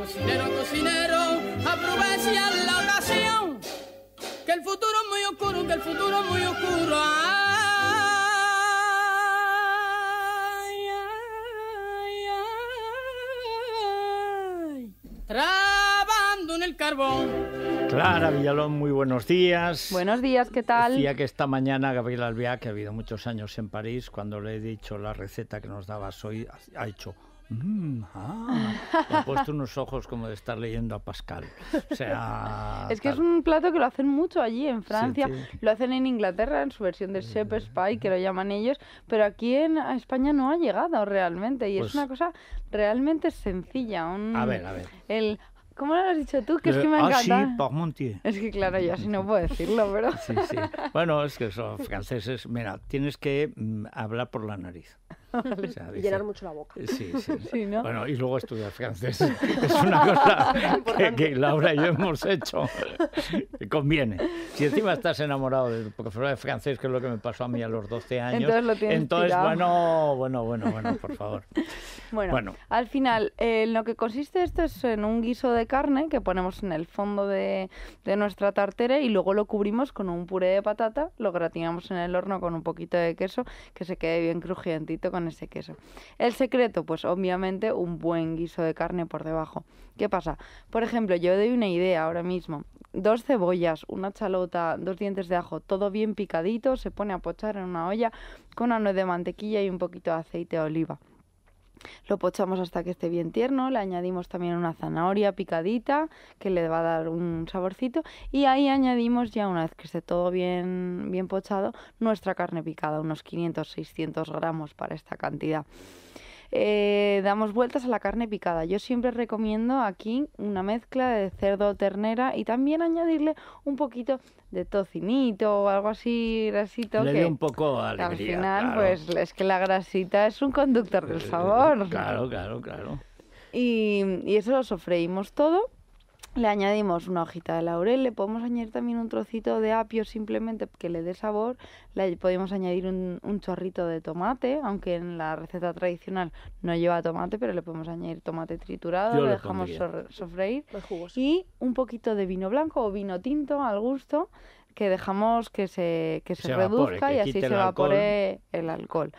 Cocinero, cocinero, aprovecha la ocasión. Que el futuro es muy oscuro, que el futuro es muy oscuro. Ay, Trabando en el carbón. Clara Villalón, muy buenos días. Buenos días, ¿qué tal? Decía que esta mañana Gabriel Albiá, que ha habido muchos años en París, cuando le he dicho la receta que nos dabas hoy, ha hecho Mm, ah, ha puesto unos ojos como de estar leyendo a Pascal. es que es un plato que lo hacen mucho allí en Francia, lo hacen en Inglaterra en su versión de shepherd's mm. pie que lo llaman ellos, pero aquí en España no ha llegado realmente y es pues una cosa realmente sencilla. a ver, a ver. El ¿Cómo lo has dicho tú? Que es que me ah, encanta. Ah, sí, Parmentier. Es que claro, yo así no puedo decirlo, pero... Bueno, es que son franceses. Mira, tienes que mm, hablar por la nariz. y llenar mucho la boca. Eh, bueno, y luego estudiar francés. Es una cosa que, Laura y yo hemos hecho. Conviene. Si encima estás enamorado del profesor de francés, que es lo que me pasó a mí a los 12 años. Entonces, lo tienes entonces bueno, bueno, bueno, bueno, por favor. Bueno, al final, eh, lo que consiste esto es en un guiso de carne que ponemos en el fondo de, de nuestra tartera y luego lo cubrimos con un puré de patata, lo gratinamos en el horno con un poquito de queso, que se quede bien crujientito con ese queso. El secreto, pues obviamente un buen guiso de carne por debajo. ¿Qué pasa? Por ejemplo, yo doy una idea ahora mismo. Dos cebollas una chalota, dos dientes de ajo, todo bien picadito, se pone a pochar en una olla con una nuez de mantequilla y un poquito de aceite de oliva. Lo pochamos hasta que esté bien tierno, le añadimos también una zanahoria picadita que le va a dar un saborcito y ahí añadimos ya una vez que esté todo bien, bien pochado nuestra carne picada, unos 500-600 gramos para esta cantidad. Eh, damos vueltas a la carne picada. Yo siempre recomiendo aquí una mezcla de cerdo ternera y también añadirle un poquito de tocinito o algo así grasito. Le que, un poco alegría, Al final, pues es que la grasita es un conductor del eh, sabor. Claro, claro, claro. Y, y eso lo sofreímos todo le añadimos una hojita de laurel, le podemos añadir también un trocito de apio simplemente que le dé sabor, le podemos añadir un, un, chorrito de tomate, aunque en la receta tradicional no lleva tomate, pero le podemos añadir tomate triturado, lo, dejamos sofreír y un poquito de vino blanco o vino tinto al gusto que dejamos que se, que se, reduzca y así se evapore El alcohol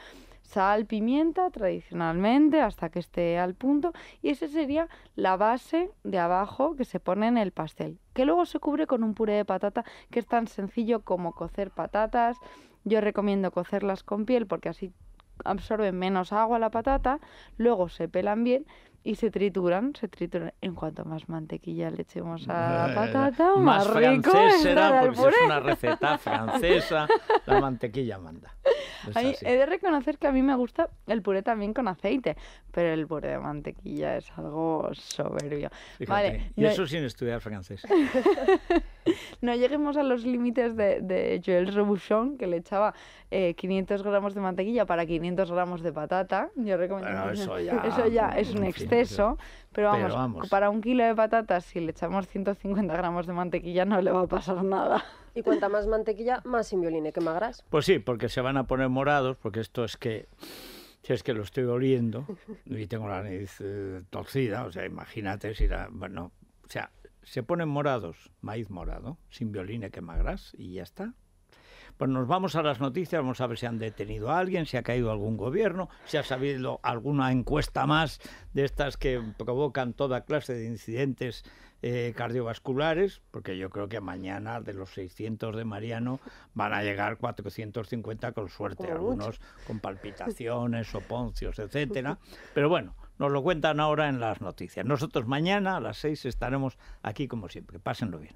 sal, pimienta tradicionalmente hasta que esté al punto y esa sería la base de abajo que se pone en el pastel, que luego se cubre con un puré de patata que es tan sencillo como cocer patatas. Yo recomiendo cocerlas con piel porque así absorben menos agua la patata, luego se pelan bien y se trituran, se trituran. En cuanto más mantequilla le echemos a la patata, más, rico será porque es una receta francesa, la mantequilla manda he de reconocer que a mí me gusta el puré también con aceite, pero el puré de mantequilla es algo soberbio. vale, y eso sin estudiar francés. no lleguemos a los límites de, de Joel Robuchon, que le echaba 500 eh, gramos de mantequilla para 500 gramos de patata. Yo recomiendo eso, ya, eso, ya, es un exceso, pero, vamos, para un kilo de patatas, si le echamos 150 gramos de mantequilla, no le va a pasar nada. Y cuanta más mantequilla, más simbioline, ¿eh? que más Pues sí, porque se van a poner morados, porque esto es que, si es que lo estoy oliendo y tengo la nariz eh, torcida, o sea, imagínate si la, bueno, o sea, se ponen morados, maíz morado, sin violín que quemagras y ya está. Pues nos vamos a las noticias, vamos a ver si han detenido a alguien, si ha caído algún gobierno, si ha sabido alguna encuesta más de estas que provocan toda clase de incidentes eh, cardiovasculares, porque yo creo que mañana de los 600 de Mariano van a llegar 450 con suerte, algunos con palpitaciones o poncios, etcétera. Pero bueno, nos lo cuentan ahora en las noticias. Nosotros mañana a las 6 estaremos aquí como siempre. Pásenlo bien.